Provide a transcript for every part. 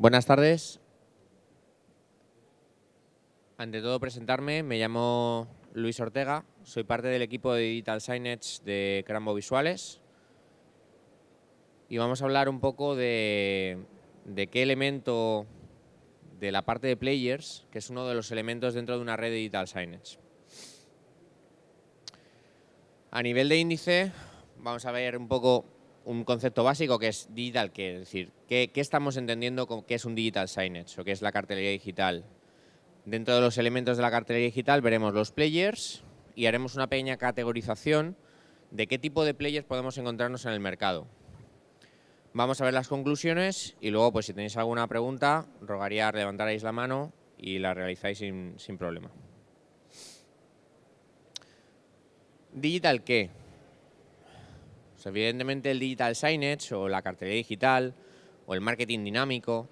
Buenas tardes. Ante todo, presentarme. Me llamo Luis Ortega. Soy parte del equipo de Digital Signage de Crambo Visuales. Y vamos a hablar un poco de, qué elemento de la parte de players, que es uno de los elementos dentro de una red de digital signage. A nivel de índice, vamos a ver un poco un concepto básico que es digital, que es decir, ¿qué, estamos entendiendo con qué es un digital signage o qué es la cartelería digital? Dentro de los elementos de la cartelería digital veremos los players y haremos una pequeña categorización de qué tipo de players podemos encontrarnos en el mercado. Vamos a ver las conclusiones y luego, pues si tenéis alguna pregunta, rogaría levantarais la mano y la realizáis sin, sin problema. ¿Digital qué? evidentemente el digital signage o la cartelería digital o el marketing dinámico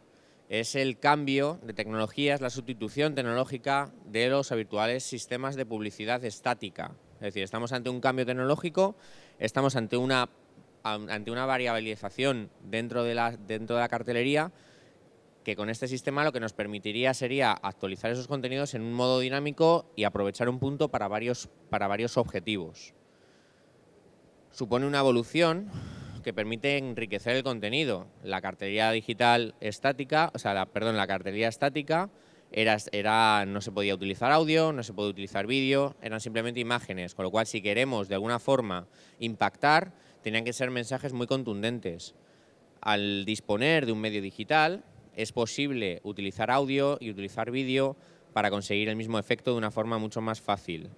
es el cambio de tecnologías, la sustitución tecnológica de los habituales sistemas de publicidad estática. Es decir, estamos ante un cambio tecnológico, estamos ante una, ante una variabilización dentro de, la, dentro de la cartelería que con este sistema lo que nos permitiría sería actualizar esos contenidos en un modo dinámico y aprovechar un punto para varios, para varios objetivos supone una evolución que permite enriquecer el contenido. La cartería digital estática, o sea, perdón, la cartería estática era, no se podía utilizar audio, no se podía utilizar vídeo, eran simplemente imágenes, con lo cual si queremos de alguna forma impactar, tenían que ser mensajes muy contundentes. Al disponer de un medio digital, es posible utilizar audio y utilizar vídeo para conseguir el mismo efecto de una forma mucho más fácil.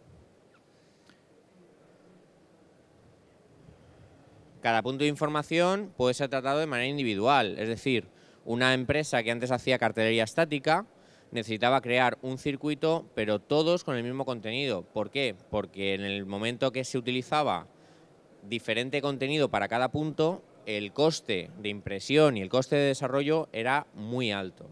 Cada punto de información puede ser tratado de manera individual, es decir, una empresa que antes hacía cartelería estática necesitaba crear un circuito, pero todos con el mismo contenido. ¿Por qué? Porque en el momento que se utilizaba diferente contenido para cada punto, el coste de impresión y el coste de desarrollo era muy alto.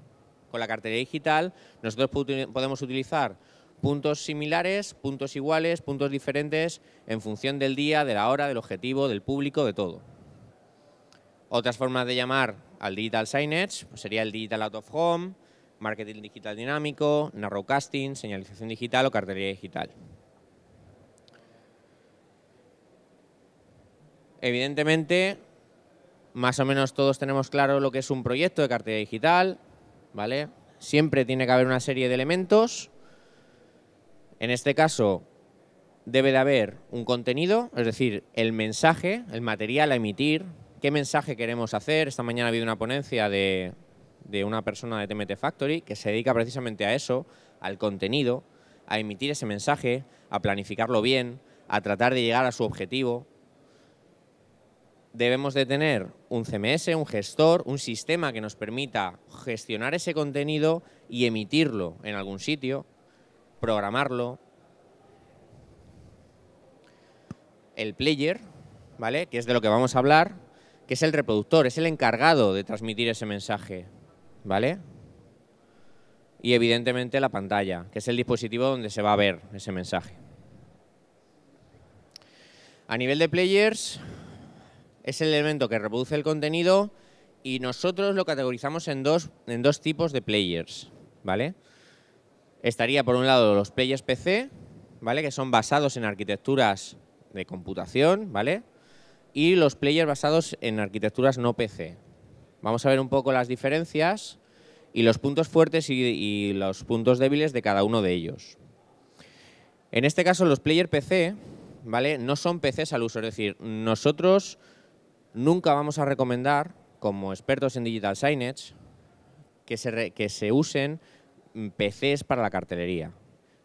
Con la cartelería digital nosotros podemos utilizar puntos similares, puntos iguales, puntos diferentes, en función del día, de la hora, del objetivo, del público, de todo. Otras formas de llamar al digital signage pues sería el digital out of home, marketing digital dinámico, narrowcasting, señalización digital o cartería digital. Evidentemente, más o menos todos tenemos claro lo que es un proyecto de cartera digital, ¿vale? Siempre tiene que haber una serie de elementos en este caso, debe de haber un contenido, es decir, el mensaje, el material a emitir, qué mensaje queremos hacer. Esta mañana ha habido una ponencia de, una persona de TMT Factory que se dedica precisamente a eso, al contenido, a emitir ese mensaje, a planificarlo bien, a tratar de llegar a su objetivo. Debemos de tener un CMS, un gestor, un sistema que nos permita gestionar ese contenido y emitirlo en algún sitio programarlo. El player, ¿vale? Que es de lo que vamos a hablar, que es el reproductor, es el encargado de transmitir ese mensaje, ¿vale? Y evidentemente la pantalla, que es el dispositivo donde se va a ver ese mensaje. A nivel de players, es el elemento que reproduce el contenido y nosotros lo categorizamos en dos, en dos tipos de players, ¿vale? Estaría por un lado los players PC, ¿vale? Que son basados en arquitecturas de computación, ¿vale? Y los players basados en arquitecturas no PC. Vamos a ver un poco las diferencias y los puntos fuertes y, los puntos débiles de cada uno de ellos. En este caso, los players PC, ¿vale? No son PCs al uso, es decir, nosotros nunca vamos a recomendar, como expertos en Digital Signage, que se, que se usen Mm, PCs para la cartelería.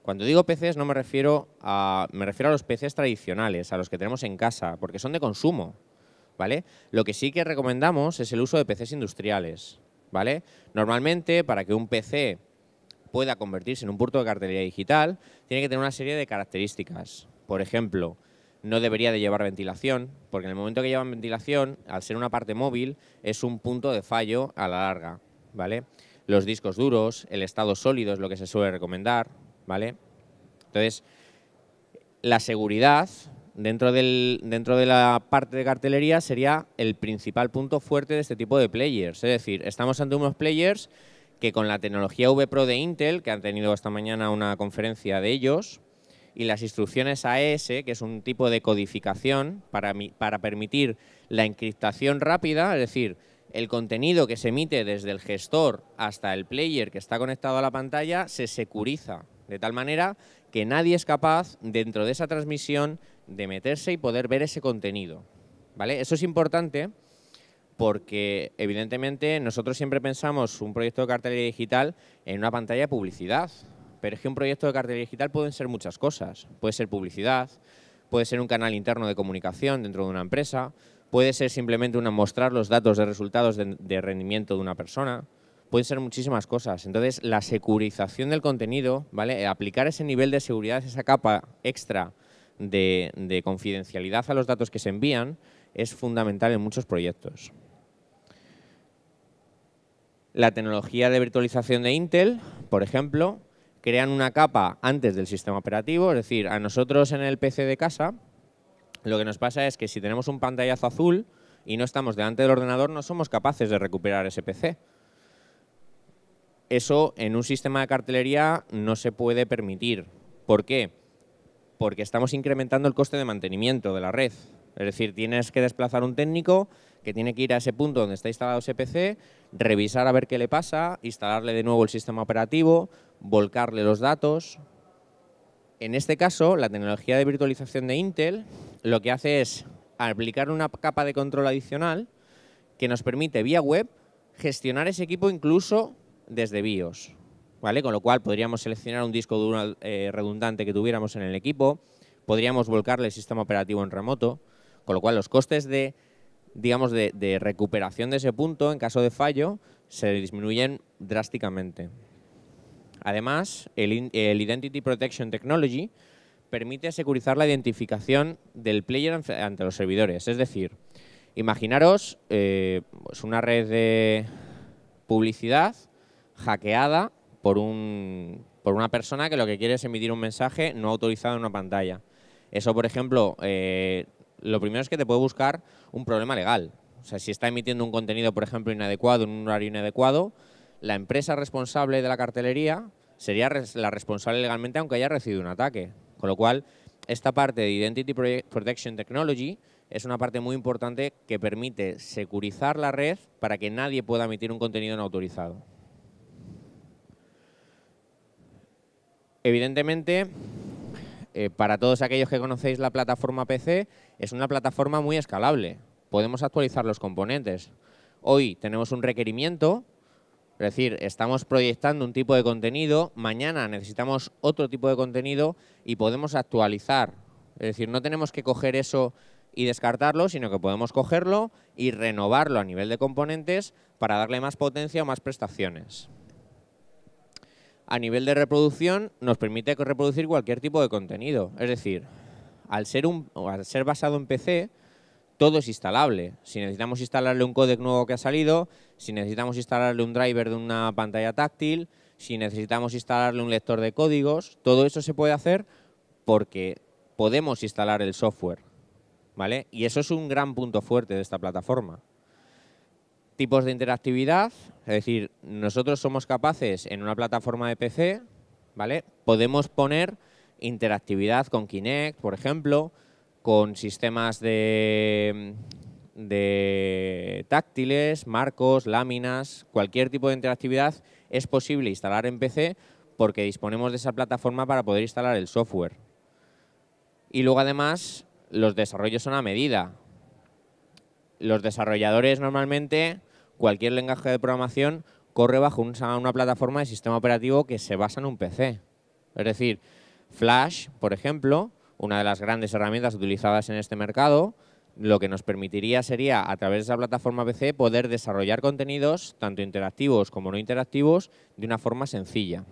Cuando digo PCs no me refiero a me refiero a los PCs tradicionales, a los que tenemos en casa, porque son de consumo, ¿vale? Lo que sí que recomendamos es el uso de PCs industriales, ¿vale? Normalmente para que un PC pueda convertirse en un puerto de cartelería digital, tiene que tener una serie de características. Por ejemplo, no debería de llevar ventilación, porque en el momento que llevan ventilación, al ser una parte móvil, es un punto de fallo a la larga, ¿vale? los discos duros, el estado sólido es lo que se suele recomendar, ¿vale? Entonces, la seguridad dentro, del, dentro de la parte de cartelería sería el principal punto fuerte de este tipo de players. Es decir, estamos ante unos players que con la tecnología VPro de Intel, que han tenido esta mañana una conferencia de ellos, y las instrucciones AES, que es un tipo de codificación para, para permitir la encriptación rápida, es decir, el contenido que se emite desde el gestor hasta el player que está conectado a la pantalla se securiza, de tal manera que nadie es capaz dentro de esa transmisión de meterse y poder ver ese contenido. ¿Vale? Eso es importante porque evidentemente nosotros siempre pensamos un proyecto de cartelera digital en una pantalla de publicidad, pero es que un proyecto de cartelera digital pueden ser muchas cosas. Puede ser publicidad, puede ser un canal interno de comunicación dentro de una empresa, Puede ser simplemente una, mostrar los datos de resultados de, rendimiento de una persona, pueden ser muchísimas cosas. Entonces, la securización del contenido, ¿vale? Eh, aplicar ese nivel de seguridad, esa capa extra de confidencialidad a los datos que se envían, es fundamental en muchos proyectos. La tecnología de virtualización de Intel, por ejemplo, crean una capa antes del sistema operativo, es decir, a nosotros en el PC de casa lo que nos pasa es que si tenemos un pantallazo azul y no estamos delante del ordenador, no somos capaces de recuperar ese PC. Eso en un sistema de cartelería no se puede permitir. ¿Por qué? Porque estamos incrementando el coste de mantenimiento de la red. Es decir, tienes que desplazar un técnico que tiene que ir a ese punto donde está instalado ese PC, revisar a ver qué le pasa, instalarle de nuevo el sistema operativo, volcarle los datos, en este caso, la tecnología de virtualización de Intel lo que hace es aplicar una capa de control adicional que nos permite vía web gestionar ese equipo incluso desde BIOS. ¿vale? Con lo cual podríamos seleccionar un disco eh, redundante que tuviéramos en el equipo, podríamos volcarle el sistema operativo en remoto, con lo cual los costes de, digamos, de recuperación de ese punto en caso de fallo se disminuyen drásticamente. Además, el, Identity Protection Technology permite securizar la identificación del player ante los servidores. Es decir, imaginaros eh, una red de publicidad hackeada por, un, por una persona que lo que quiere es emitir un mensaje no autorizado en una pantalla. Eso, por ejemplo, eh, lo primero es que te puede buscar un problema legal. O sea, si está emitiendo un contenido, por ejemplo, inadecuado, en un horario inadecuado, la empresa responsable de la cartelería sería la responsable legalmente aunque haya recibido un ataque. Con lo cual, esta parte de Identity Protection Technology es una parte muy importante que permite securizar la red para que nadie pueda emitir un contenido no autorizado. Evidentemente, eh, para todos aquellos que conocéis la plataforma PC, es una plataforma muy escalable. Podemos actualizar los componentes. Hoy tenemos un requerimiento es decir, estamos proyectando un tipo de contenido, mañana necesitamos otro tipo de contenido y podemos actualizar. Es decir, no tenemos que coger eso y descartarlo, sino que podemos cogerlo y renovarlo a nivel de componentes para darle más potencia o más prestaciones. A nivel de reproducción nos permite reproducir cualquier tipo de contenido. Es decir, al ser, un, al ser basado en PC, todo es instalable. Si necesitamos instalarle un codec nuevo que ha salido, si necesitamos instalarle un driver de una pantalla táctil, si necesitamos instalarle un lector de códigos, todo eso se puede hacer porque podemos instalar el software. ¿vale? Y eso es un gran punto fuerte de esta plataforma. Tipos de interactividad, es decir, nosotros somos capaces en una plataforma de PC, ¿vale? podemos poner interactividad con Kinect, por ejemplo, con sistemas de de táctiles, marcos, láminas, cualquier tipo de interactividad es posible instalar en PC porque disponemos de esa plataforma para poder instalar el software. Y luego además los desarrollos son a medida. Los desarrolladores normalmente, cualquier lenguaje de programación corre bajo una plataforma de sistema operativo que se basa en un PC. Es decir, Flash, por ejemplo, una de las grandes herramientas utilizadas en este mercado, lo que nos permitiría sería, a través de esa plataforma PC, poder desarrollar contenidos, tanto interactivos como no interactivos, de una forma sencilla.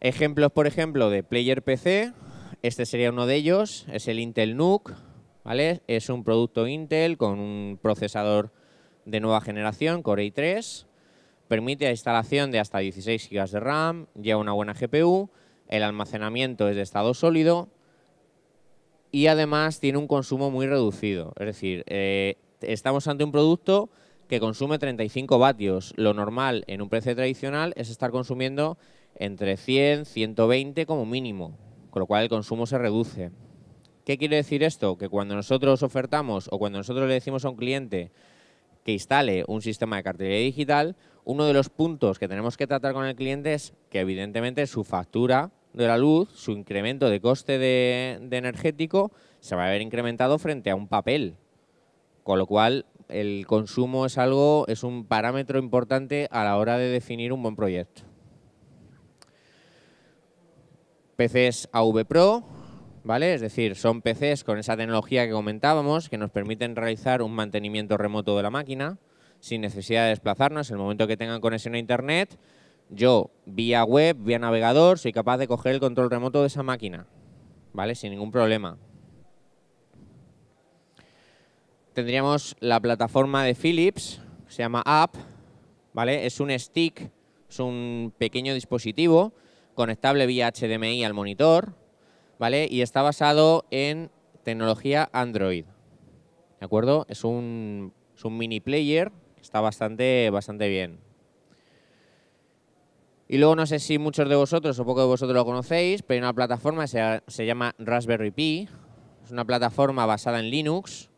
Ejemplos, por ejemplo, de Player PC. Este sería uno de ellos, es el Intel NUC. ¿vale? Es un producto Intel con un procesador de nueva generación, Core i3. Permite la instalación de hasta 16 GB de RAM, lleva una buena GPU, el almacenamiento es de estado sólido y además tiene un consumo muy reducido. Es decir, eh, estamos ante un producto que consume 35 vatios. Lo normal en un precio tradicional es estar consumiendo entre 100, 120 como mínimo, con lo cual el consumo se reduce. ¿Qué quiere decir esto? Que cuando nosotros ofertamos o cuando nosotros le decimos a un cliente que instale un sistema de cartelería digital, uno de los puntos que tenemos que tratar con el cliente es que evidentemente su factura de la luz, su incremento de coste de, energético se va a ver incrementado frente a un papel. Con lo cual, el consumo es algo, es un parámetro importante a la hora de definir un buen proyecto. PCs AV Pro, ¿vale? Es decir, son PCs con esa tecnología que comentábamos que nos permiten realizar un mantenimiento remoto de la máquina sin necesidad de desplazarnos. el momento que tengan conexión a internet, yo, vía web, vía navegador, soy capaz de coger el control remoto de esa máquina, ¿vale? Sin ningún problema. Tendríamos la plataforma de Philips, se llama App, ¿vale? Es un stick, es un pequeño dispositivo conectable vía HDMI al monitor, ¿vale? Y está basado en tecnología Android, ¿de acuerdo? Es un, mini player está bastante, bastante bien. Y luego no sé si muchos de vosotros o poco de vosotros lo conocéis, pero hay una plataforma que se, llama Raspberry Pi. Es una plataforma basada en Linux,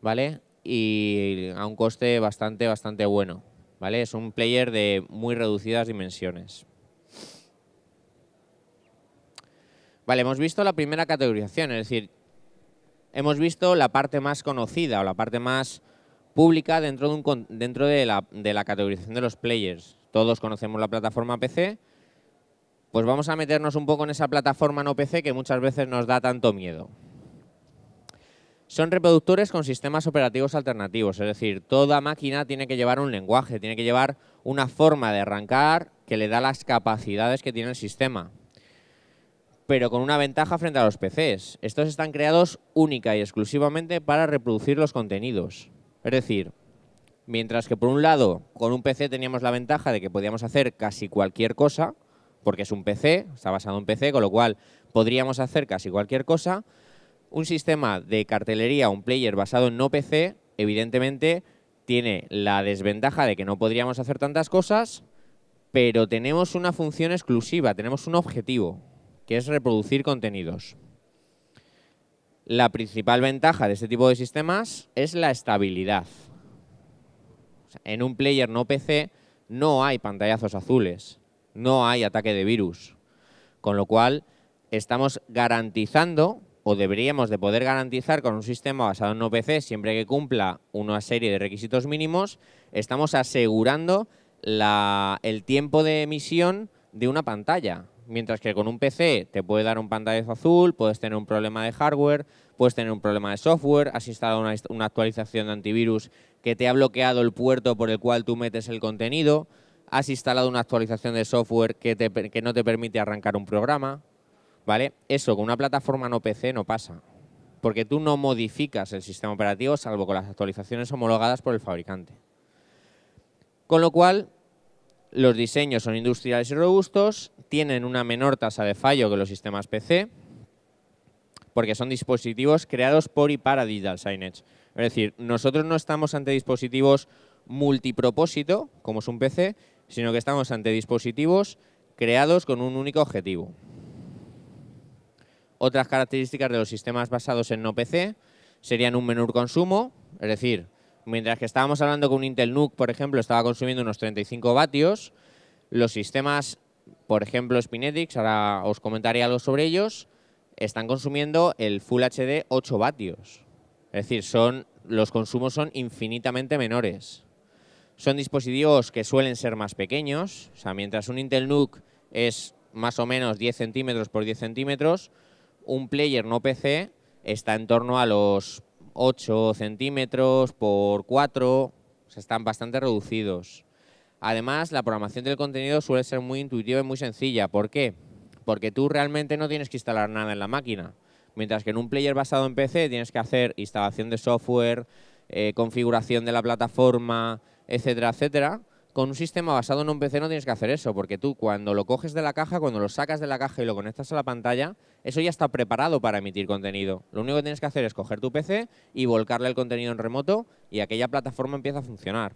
¿vale? Y a un coste bastante, bastante bueno, ¿vale? Es un player de muy reducidas dimensiones. Vale, hemos visto la primera categorización, es decir, hemos visto la parte más conocida o la parte más pública dentro de, dentro de la categorización de los players todos conocemos la plataforma PC, pues vamos a meternos un poco en esa plataforma no PC que muchas veces nos da tanto miedo. Son reproductores con sistemas operativos alternativos, es decir, toda máquina tiene que llevar un lenguaje, tiene que llevar una forma de arrancar que le da las capacidades que tiene el sistema. Pero con una ventaja frente a los PCs. Estos están creados única y exclusivamente para reproducir los contenidos. Es decir, Mientras que por un lado, con un PC teníamos la ventaja de que podíamos hacer casi cualquier cosa, porque es un PC, está basado en PC, con lo cual podríamos hacer casi cualquier cosa. Un sistema de cartelería, un player basado en no PC, evidentemente tiene la desventaja de que no podríamos hacer tantas cosas, pero tenemos una función exclusiva, tenemos un objetivo, que es reproducir contenidos. La principal ventaja de este tipo de sistemas es la estabilidad en un player no PC no hay pantallazos azules, no hay ataque de virus. Con lo cual, estamos garantizando o deberíamos de poder garantizar con un sistema basado en no PC, siempre que cumpla una serie de requisitos mínimos, estamos asegurando el tiempo de emisión de una pantalla. Mientras que con un PC te puede dar un pantallazo azul, puedes tener un problema de hardware, puedes tener un problema de software, has instalado una actualización de antivirus que te ha bloqueado el puerto por el cual tú metes el contenido, has instalado una actualización de software que, te, que no te permite arrancar un programa, ¿vale? Eso con una plataforma no PC no pasa, porque tú no modificas el sistema operativo salvo con las actualizaciones homologadas por el fabricante. Con lo cual, los diseños son industriales y robustos, tienen una menor tasa de fallo que los sistemas PC, porque son dispositivos creados por y para Digital Signage. Es decir, nosotros no estamos ante dispositivos multipropósito, como es un PC, sino que estamos ante dispositivos creados con un único objetivo. Otras características de los sistemas basados en no PC serían un menor consumo, es decir, mientras que estábamos hablando con un Intel NUC, por ejemplo, estaba consumiendo unos 35 vatios, los sistemas, por ejemplo, Spinetics, ahora os comentaré algo sobre ellos, están consumiendo el Full HD 8 vatios. Es decir, son, los consumos son infinitamente menores. Son dispositivos que suelen ser más pequeños, o sea, mientras un Intel NUC es más o menos 10 centímetros por 10 centímetros, un player no PC está en torno a los 8 centímetros por 4, están bastante reducidos. Además, la programación del contenido suele ser muy intuitiva y muy sencilla. ¿Por qué? Porque tú realmente no tienes que instalar nada en la máquina. Mientras que en un player basado en PC tienes que hacer instalación de software, eh, configuración de la plataforma, etcétera, etcétera. Con un sistema basado en un PC no tienes que hacer eso, porque tú cuando lo coges de la caja, cuando lo sacas de la caja y lo conectas a la pantalla, eso ya está preparado para emitir contenido. Lo único que tienes que hacer es coger tu PC y volcarle el contenido en remoto y aquella plataforma empieza a funcionar.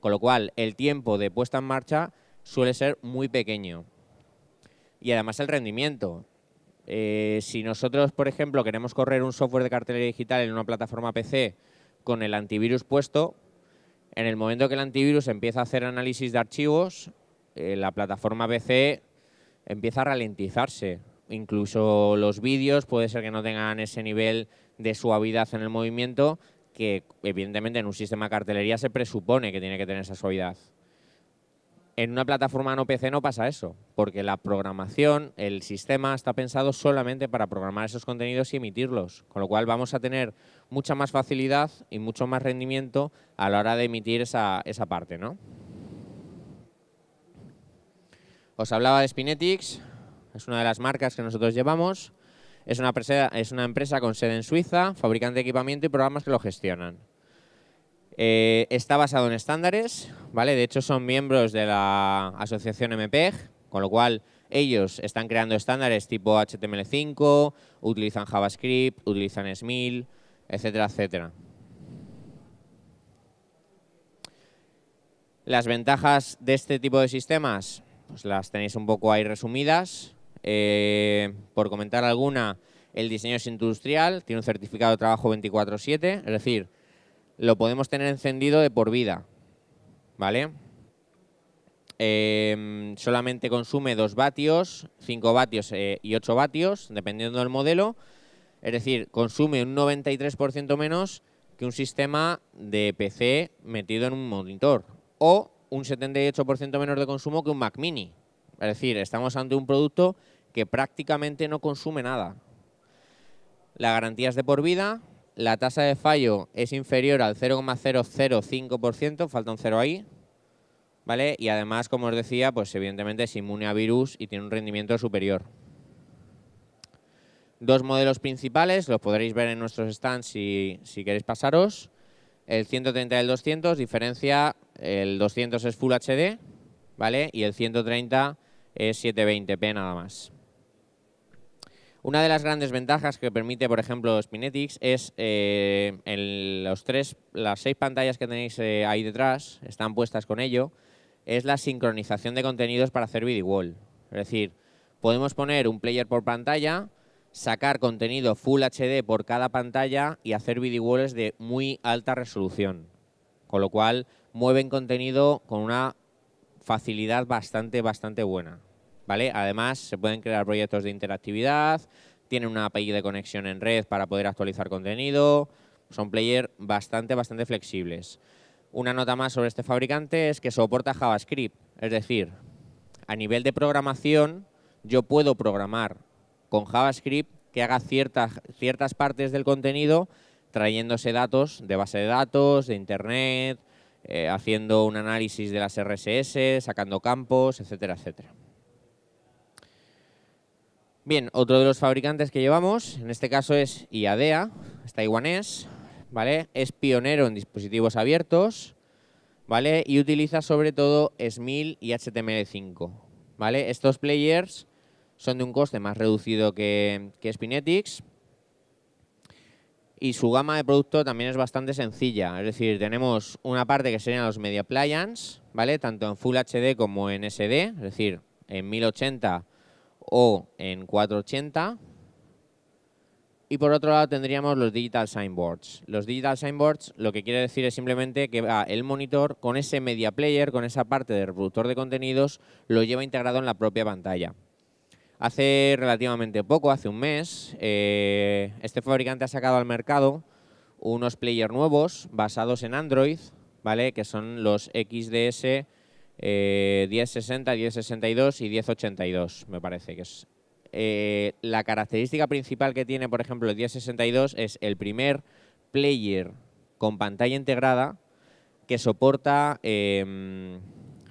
Con lo cual, el tiempo de puesta en marcha suele ser muy pequeño. Y además el rendimiento. Eh, si nosotros, por ejemplo, queremos correr un software de cartelería digital en una plataforma PC con el antivirus puesto, en el momento que el antivirus empieza a hacer análisis de archivos, eh, la plataforma PC empieza a ralentizarse. Incluso los vídeos puede ser que no tengan ese nivel de suavidad en el movimiento que evidentemente en un sistema de cartelería se presupone que tiene que tener esa suavidad. En una plataforma no PC no pasa eso, porque la programación, el sistema está pensado solamente para programar esos contenidos y emitirlos, con lo cual vamos a tener mucha más facilidad y mucho más rendimiento a la hora de emitir esa, parte. ¿no? Os hablaba de Spinetics, es una de las marcas que nosotros llevamos, es una, empresa, es una empresa con sede en Suiza, fabricante de equipamiento y programas que lo gestionan. Eh, está basado en estándares, ¿vale? De hecho, son miembros de la asociación MPEG, con lo cual ellos están creando estándares tipo HTML5, utilizan JavaScript, utilizan SMIL, etcétera, etcétera. Las ventajas de este tipo de sistemas, pues las tenéis un poco ahí resumidas. Eh, por comentar alguna, el diseño es industrial, tiene un certificado de trabajo 24-7, es decir, lo podemos tener encendido de por vida, ¿vale? Em, solamente consume 2 vatios, 5 vatios eh, y 8 vatios, dependiendo del modelo. Es decir, consume un 93% menos que un sistema de PC metido en un monitor. O un 78% menos de consumo que un Mac mini. Es decir, estamos ante un producto que prácticamente no consume nada. La garantía es de por vida, la tasa de fallo es inferior al 0,005%, falta un 0 ahí. ¿Vale? Y además, como os decía, pues evidentemente es inmune a virus y tiene un rendimiento superior. Dos modelos principales, los podréis ver en nuestros stands si, queréis pasaros. El 130 y el 200, diferencia, el 200 es Full HD, ¿vale? Y el 130 es 720p nada más. Una de las grandes ventajas que permite, por ejemplo, Spinetics es en eh, los tres, las seis pantallas que tenéis eh, ahí detrás, están puestas con ello, es la sincronización de contenidos para hacer video wall. Es decir, podemos poner un player por pantalla, sacar contenido Full HD por cada pantalla y hacer video walls de muy alta resolución. Con lo cual, mueven contenido con una facilidad bastante, bastante buena. Además, se pueden crear proyectos de interactividad, tienen una API de conexión en red para poder actualizar contenido, son players bastante, bastante flexibles. Una nota más sobre este fabricante es que soporta JavaScript, es decir, a nivel de programación yo puedo programar con JavaScript que haga ciertas, ciertas partes del contenido trayéndose datos de base de datos, de internet, eh, haciendo un análisis de las RSS, sacando campos, etcétera, etcétera. Bien, otro de los fabricantes que llevamos, en este caso es IADEA, es taiwanés, ¿vale? Es pionero en dispositivos abiertos, ¿vale? Y utiliza sobre todo SMIL y HTML5, ¿vale? Estos players son de un coste más reducido que, que Spinetics y su gama de producto también es bastante sencilla. Es decir, tenemos una parte que serían los media appliance, ¿vale? Tanto en Full HD como en SD, es decir, en 1080 o en 480. Y por otro lado tendríamos los digital signboards. Los digital signboards lo que quiere decir es simplemente que ah, el monitor con ese media player, con esa parte del reproductor de contenidos, lo lleva integrado en la propia pantalla. Hace relativamente poco, hace un mes, eh, este fabricante ha sacado al mercado unos players nuevos basados en Android, ¿vale? que son los XDS 1060, eh, 1062 y 1082, me parece que es. Eh, la característica principal que tiene, por ejemplo, el 1062 es el primer player con pantalla integrada que soporta em,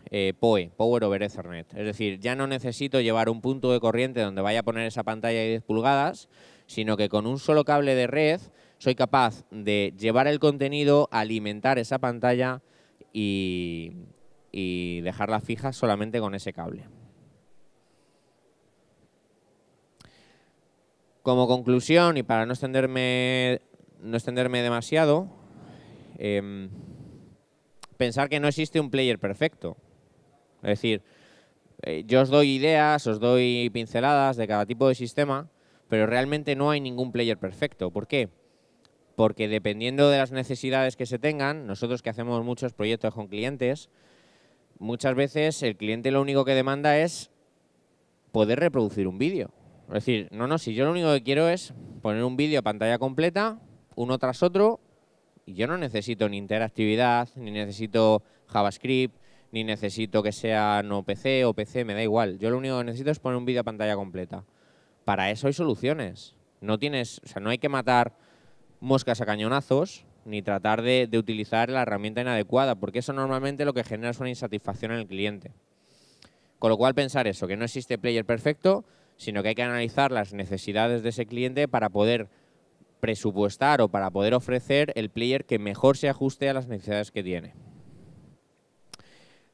eh, PoE, Power over Ethernet. Es decir, ya no necesito llevar un punto de corriente donde vaya a poner esa pantalla de 10 pulgadas, sino que con un solo cable de red soy capaz de llevar el contenido, alimentar esa pantalla y, y dejarla fija solamente con ese cable. Como conclusión y para no extenderme, no extenderme demasiado, em, pensar que no existe un player perfecto. Es decir, eh, yo os doy ideas, os doy pinceladas de cada tipo de sistema, pero realmente no hay ningún player perfecto. ¿Por qué? Porque dependiendo de las necesidades que se tengan, nosotros que hacemos muchos proyectos con clientes, muchas veces el cliente lo único que demanda es poder reproducir un vídeo. Es decir, no, no, si yo lo único que quiero es poner un vídeo a pantalla completa, uno tras otro, y yo no necesito ni interactividad, ni necesito JavaScript, ni necesito que sea no PC o PC, me da igual. Yo lo único que necesito es poner un vídeo a pantalla completa. Para eso hay soluciones. No tienes, o sea, no hay que matar moscas a cañonazos, ni tratar de, utilizar la herramienta inadecuada, porque eso normalmente lo que genera es una insatisfacción en el cliente. Con lo cual pensar eso, que no existe player perfecto, sino que hay que analizar las necesidades de ese cliente para poder presupuestar o para poder ofrecer el player que mejor se ajuste a las necesidades que tiene.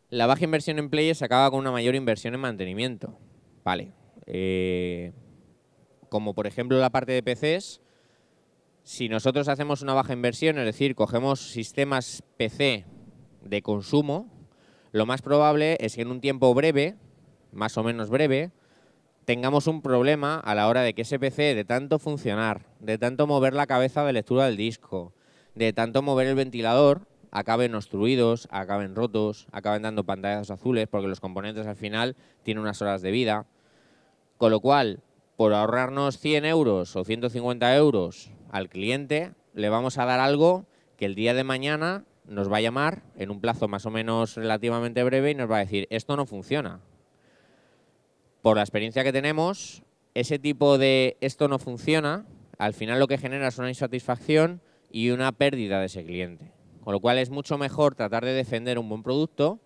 La baja inversión en players se acaba con una mayor inversión en mantenimiento. Vale. Eh, como por ejemplo la parte de PCs, si nosotros hacemos una baja inversión, es decir, cogemos sistemas PC de consumo, lo más probable es que en un tiempo breve, más o menos breve, tengamos un problema a la hora de que ese PC, de tanto funcionar, de tanto mover la cabeza de lectura del disco, de tanto mover el ventilador, acaben obstruidos, acaben rotos, acaben dando pantallas azules, porque los componentes al final tienen unas horas de vida. Con lo cual, por ahorrarnos 100 euros o 150 euros al cliente le vamos a dar algo que el día de mañana nos va a llamar en un plazo más o menos relativamente breve y nos va a decir, esto no funciona. Por la experiencia que tenemos, ese tipo de esto no funciona, al final lo que genera es una insatisfacción y una pérdida de ese cliente. Con lo cual es mucho mejor tratar de defender un buen producto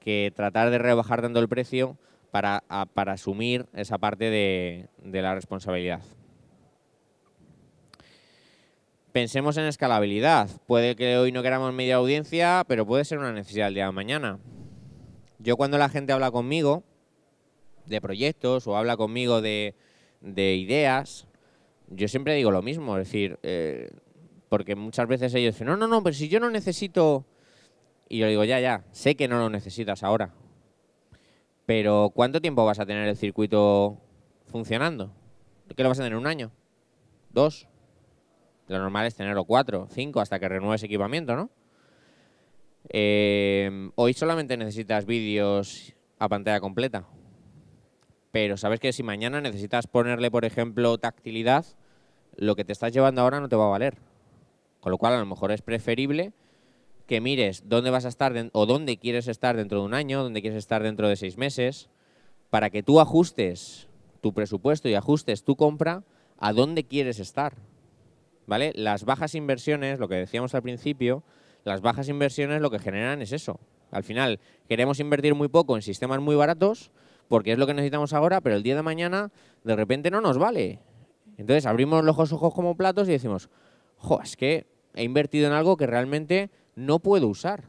que tratar de rebajar tanto el precio para, asumir esa parte de la responsabilidad. Pensemos en escalabilidad. Puede que hoy no queramos media audiencia, pero puede ser una necesidad el día de mañana. Yo cuando la gente habla conmigo de proyectos o habla conmigo de, ideas, yo siempre digo lo mismo. Es decir, eh, porque muchas veces ellos dicen, no, no, no, pero si yo no necesito... Y yo digo, ya, ya, sé que no lo necesitas ahora. Pero ¿cuánto tiempo vas a tener el circuito funcionando? ¿Qué lo vas a tener? ¿Un año? ¿Dos? Lo normal es tenerlo cuatro, cinco, hasta que renueves equipamiento, ¿no? Eh, hoy solamente necesitas vídeos a pantalla completa. Pero sabes que si mañana necesitas ponerle, por ejemplo, tactilidad, lo que te estás llevando ahora no te va a valer. Con lo cual, a lo mejor es preferible que mires dónde vas a estar o dónde quieres estar dentro de un año, dónde quieres estar dentro de seis meses, para que tú ajustes tu presupuesto y ajustes tu compra a dónde quieres estar. ¿vale? Las bajas inversiones, lo que decíamos al principio, las bajas inversiones lo que generan es eso. Al final, queremos invertir muy poco en sistemas muy baratos, porque es lo que necesitamos ahora, pero el día de mañana de repente no nos vale. Entonces abrimos los ojos como platos y decimos, jo, es que he invertido en algo que realmente no puedo usar.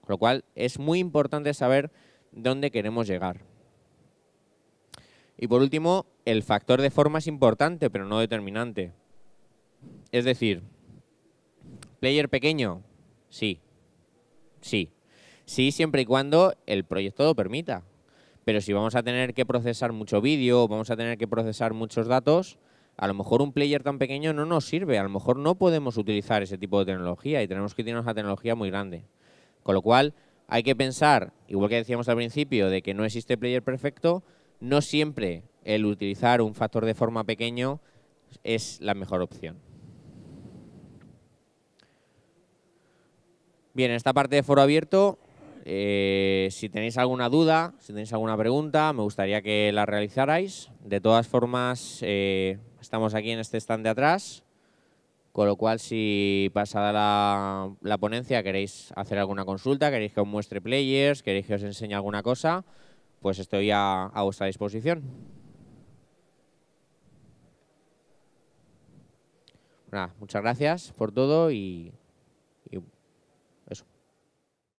Con lo cual es muy importante saber dónde queremos llegar. Y por último, el factor de forma es importante, pero no determinante. Es decir, player pequeño, sí, sí. Sí, siempre y cuando el proyecto lo permita. Pero si vamos a tener que procesar mucho vídeo, vamos a tener que procesar muchos datos, a lo mejor un player tan pequeño no nos sirve, a lo mejor no podemos utilizar ese tipo de tecnología y tenemos que tener una tecnología muy grande. Con lo cual, hay que pensar, igual que decíamos al principio, de que no existe player perfecto, no siempre el utilizar un factor de forma pequeño es la mejor opción. Bien, esta parte de foro abierto, eh, si tenéis alguna duda, si tenéis alguna pregunta, me gustaría que la realizarais. De todas formas, eh, estamos aquí en este stand de atrás, con lo cual si pasada la, ponencia queréis hacer alguna consulta, queréis que os muestre players, queréis que os enseñe alguna cosa, pues estoy a, vuestra disposición. muchas gracias por todo y